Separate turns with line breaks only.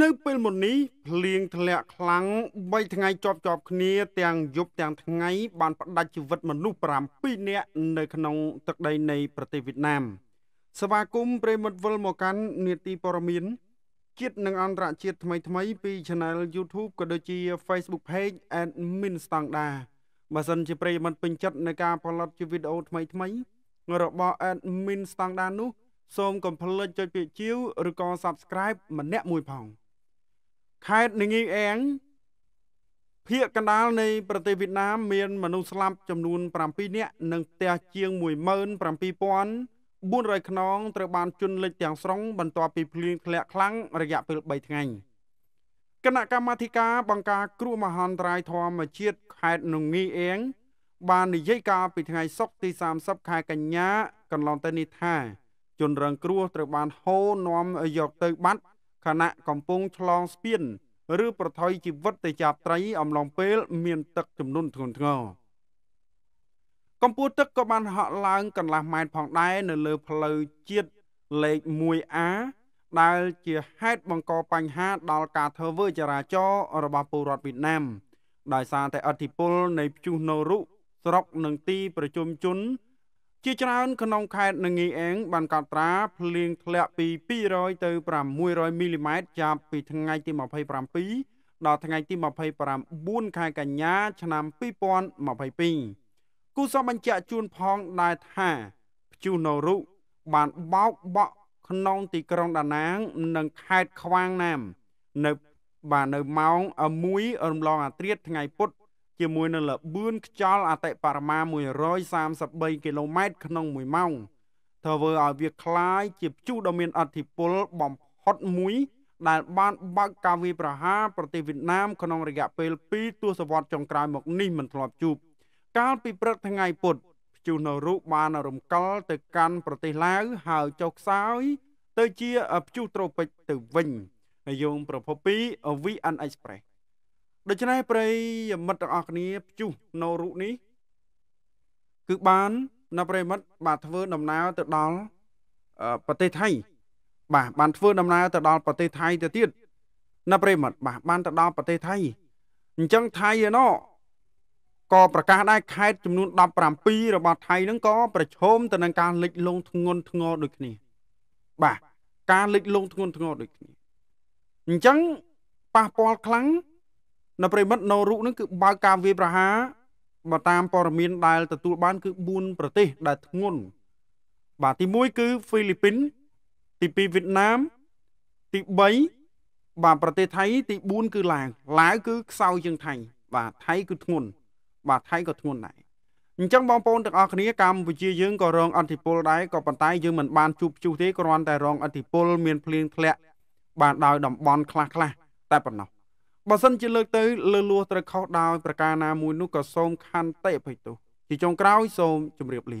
នៅពេលមុននេះភ្លៀងធ្លាក់ខ្លាំង3ថ្ងៃជាប់ជាប់គ្នា ទាំងយប់ទាំងថ្ងៃ បានផ្ដាច់ជីវិតមនុស្ស7នាក់នៅក្នុងទឹកដីនៃប្រទេសវៀតណាមសមាគមប្រិមត្តវិលមកកាន់នេតិព័រមៀនជាតិនិងអន្តរជាតិថ្មីថ្មីពី Channel YouTube ក៏ដូចជា Facebook Page Admin Standard បើសិនជាប្រិមត្តពេញចិត្តនឹងការផលិតជាវីដេអូថ្មីថ្មីរបស់ Admin Standard នោះសូមកុំភ្លេចចុចពាក្យជាវឬក៏ Subscribe ម្នាក់មួយផងខេត្តនងីអែងភាគកណ្ដាលនៃប្រទេសវៀតណាមមានមនុស្សស្លាប់ចំនួន7នាក់និងផ្ទះជាង17400ខ្នងត្រូវបានជន់លិចទាំងស្រុង បន្ទាប់ពីភ្លៀងធ្លាក់ខ្លាំងរយៈពេល3ថ្ងៃគណៈកម្មាធិការ បង្ការគ្រោះមហន្តរាយធម្មជាតិខេត្តនងីអៀងបាននិយាយកាលពីថ្ងៃសុក្រទី30ខែកញ្ញាកន្លងទៅនេះថាជនរងគ្រោះត្រូវបានហូរនាំឲ្យយកទៅ បាត់ខណៈកំពុងឆ្លងស្ពាន ឬ ប្រថុយជីវិតទៅចាប់ត្រី អំឡុងពេល មានទឹកជំនន់ធ្ងន់ធ្ងរកម្ពស់ទឹកក៏បានហក់ឡើងកន្លះម៉ែត្រផងដែរនៅលើ ផ្លូវជាតិលេខ 1A ដែល ជាហេតុបង្កបញ្ហាដល់ការធ្វើវើចរាចរណ៍របស់ពលរដ្ឋវៀតណាមដោយសារតែអធិពលនៃព្យុះណូរុស្រុកនឹងទីប្រជុំជនជាច្រើនក្នុងខេត្តនងីអេង បានកត់ត្រាភ្លៀងធ្លាក់ពី200ទៅ600មីលីម៉ែត្រចាប់ពីថ្ងៃទី27ដល់ថ្ងៃទី29ខែកញ្ញា ឆ្នាំ2022គូសបញ្ជាក់ជូនផងដែរថាព្យុះណូរុបានបោកបក់ក្នុងទីក្រុងដាណាង និងខេត្តខ្វាងណាមនៅបាទនៅម៉ោង1រំលងអាធ្រាត្រថ្ងៃពុធជាមួយនឹងល្បឿនខ្យល់អតិបរមា133គីឡូម៉ែត្រក្នុង1ម៉ោងធ្វើឲ្យវាคล้ายជាព្យុះដ៏មានអធិពលបំផុតមួយ ដែលបានបើកការវាយប្រហារប្រទេសវៀតណាមក្នុងរយៈពេល2ទសវត្សរ៍ចុងក្រោយមកនេះមិនធ្លាប់ជួបកាលពីព្រឹកថ្ងៃពុធព្យុះនរុបានរំកិលទៅកាន់ប្រទេសឡាវហើយចុះខ្សោយទៅជាព្យុះត្រូពិចទៅវិញយោងប្រភពពី VN Express ដូច្នេះប្រិយមិត្តទាំងអស់គ្នាព្យុះនៅរូបនេះគឺបានណាប្រិយមិត្តបាទធ្វើដំណើរទៅដល់ប្រទេសថៃបាទបានធ្វើដំណើរទៅដល់ប្រទេសថៃទៅទៀតណាប្រិមិត្តបាទបានទៅដល់ប្រទេសថៃអញ្ចឹងថៃឯណោះក៏ប្រកាសដែរខេត្តចំនួន17របស់ថៃនឹងក៏ប្រឈមទៅនឹងការលិចលង់ធ្ងន់ធ្ងរដូចគ្នាបាទការលិចលង់ធ្ងន់ធ្ងរដូចគ្នាអញ្ចឹងប៉ះពាល់ខ្លាំងនៅប្រិមិត្តនៅរុកនឹងគឺបើកការវាយប្រហារបើតាមព័ត៌មានដែលទទួលបាន គឺ4ប្រទេសដែលធ្ងន់បាទទី1គឺហ្វីលីពីនទី2វៀតណាមទី3បាទប្រទេសថៃទី4គឺឡាវឡាវគឺខ្សោយជាងថៃបាទថៃគឺធ្ងន់បាទថៃក៏ធ្ងន់ដែរអញ្ចឹងបងប្អូនទាំងអស់គ្នាកម្ពុជាយើងក៏រងអធិពលដែរក៏ប៉ុន្តែយើងមិនបានជួបជុះទេគ្រាន់តែរងអធិពលមានភ្លៀងធ្លាក់បានដោយតំបន់ខ្លះៗតែប៉ុណ្ណោះបើសិនជាលើកទៅលើលួសត្រូវខុសដោយប្រការណាមួយនោះក៏សូមខន្តិអភ័យទោសជាចុងក្រោយសូមជម្រាបលា